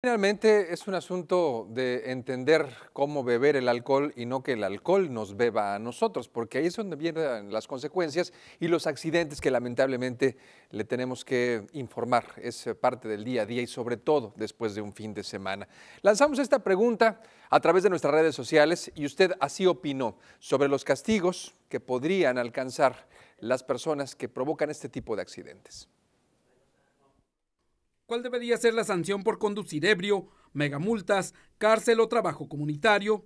Finalmente es un asunto de entender cómo beber el alcohol y no que el alcohol nos beba a nosotros, porque ahí es donde vienen las consecuencias y los accidentes que lamentablemente le tenemos que informar. Es parte del día a día y sobre todo después de un fin de semana. Lanzamos esta pregunta a través de nuestras redes sociales y usted así opinó sobre los castigos que podrían alcanzar las personas que provocan este tipo de accidentes cuál debería ser la sanción por conducir ebrio, megamultas, cárcel o trabajo comunitario.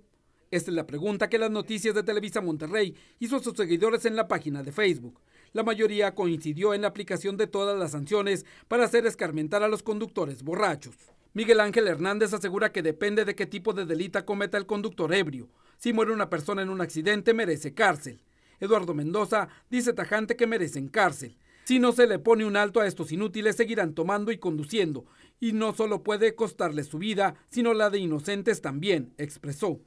Esta es la pregunta que las noticias de Televisa Monterrey hizo a sus seguidores en la página de Facebook. La mayoría coincidió en la aplicación de todas las sanciones para hacer escarmentar a los conductores borrachos. Miguel Ángel Hernández asegura que depende de qué tipo de delito cometa el conductor ebrio. Si muere una persona en un accidente, merece cárcel. Eduardo Mendoza dice tajante que merecen cárcel. Si no se le pone un alto a estos inútiles, seguirán tomando y conduciendo. Y no solo puede costarles su vida, sino la de inocentes también, expresó.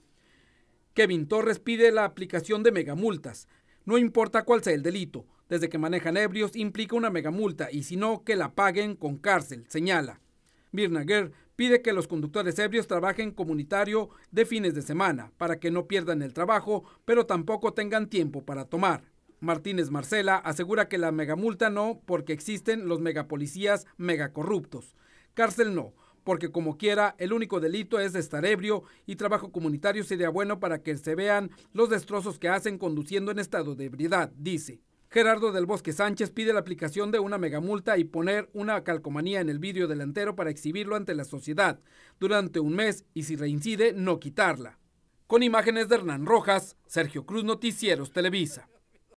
Kevin Torres pide la aplicación de megamultas. No importa cuál sea el delito, desde que manejan ebrios implica una megamulta y si no, que la paguen con cárcel, señala. Birnaguer pide que los conductores ebrios trabajen comunitario de fines de semana para que no pierdan el trabajo, pero tampoco tengan tiempo para tomar. Martínez Marcela asegura que la megamulta no porque existen los megapolicías megacorruptos. Cárcel no, porque como quiera, el único delito es estar ebrio y trabajo comunitario sería bueno para que se vean los destrozos que hacen conduciendo en estado de ebriedad, dice. Gerardo del Bosque Sánchez pide la aplicación de una megamulta y poner una calcomanía en el vidrio delantero para exhibirlo ante la sociedad durante un mes y si reincide, no quitarla. Con imágenes de Hernán Rojas, Sergio Cruz Noticieros Televisa.